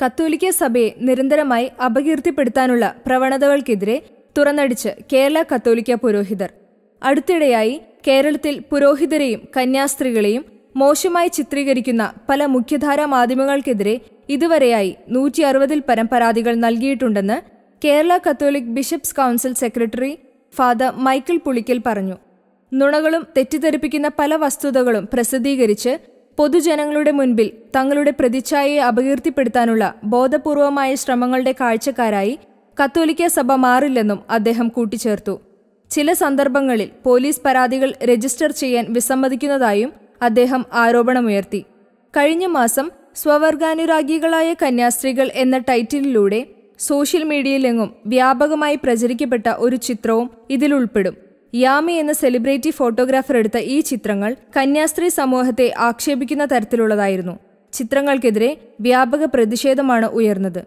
കത്തോലിക്ക സഭയെ നിരന്തരമായി അപകീർത്തിപ്പെടുത്താനുള്ള പ്രവണതകൾക്കെതിരെ തുറന്നടിച്ച് കേരള കത്തോലിക്ക പുരോഹിതർ അടുത്തിടെയായി കേരളത്തിൽ പുരോഹിതരെയും കന്യാസ്ത്രീകളെയും മോശമായി ചിത്രീകരിക്കുന്ന പല മുഖ്യധാരാ മാധ്യമങ്ങൾക്കെതിരെ ഇതുവരെയായി നൂറ്റി അറുപതിൽ പരം പരാതികൾ നൽകിയിട്ടുണ്ടെന്ന് Kerala Catholic Bishops Council secretary Father Michael Pulickal പറഞ്ഞു നുണകളും തെറ്റിദ്ധരിപ്പിക്കുന്ന പല വസ്തുതകളും പ്രസിദ്ധീകരിച്ച് പൊതുജനങ്ങളുടെ മുൻപിൽ തങ്ങളുടെ പ്രതിച്ഛായയെ അപകീർത്തിപ്പെടുത്താനുള്ള ബോധപൂർവമായ ശ്രമങ്ങളുടെ കാഴ്ചക്കാരായി കത്തോലിക്ക സഭ മാറില്ലെന്നും അദ്ദേഹം കൂട്ടിച്ചേർത്തു ചില സന്ദർഭങ്ങളിൽ പോലീസ് പരാതികൾ രജിസ്റ്റർ ചെയ്യാൻ വിസമ്മതിക്കുന്നതായും അദ്ദേഹം ആരോപണമുയർത്തി കഴിഞ്ഞ മാസം സ്വവർഗാനുരാഗികളായ കന്യാസ്ത്രീകൾ എന്ന ടൈറ്റിലൂടെ സോഷ്യൽ മീഡിയയിലെങ്ങും വ്യാപകമായി പ്രചരിക്കപ്പെട്ട ഒരു ചിത്രവും ഇതിലുൾപ്പെടും യാമി എന്ന സെലിബ്രിറ്റി ഫോട്ടോഗ്രാഫർ എടുത്ത ഈ ചിത്രങ്ങൾ കന്യാസ്ത്രീ സമൂഹത്തെ ആക്ഷേപിക്കുന്ന തരത്തിലുള്ളതായിരുന്നു ചിത്രങ്ങൾക്കെതിരെ വ്യാപക പ്രതിഷേധമാണ് ഉയർന്നത്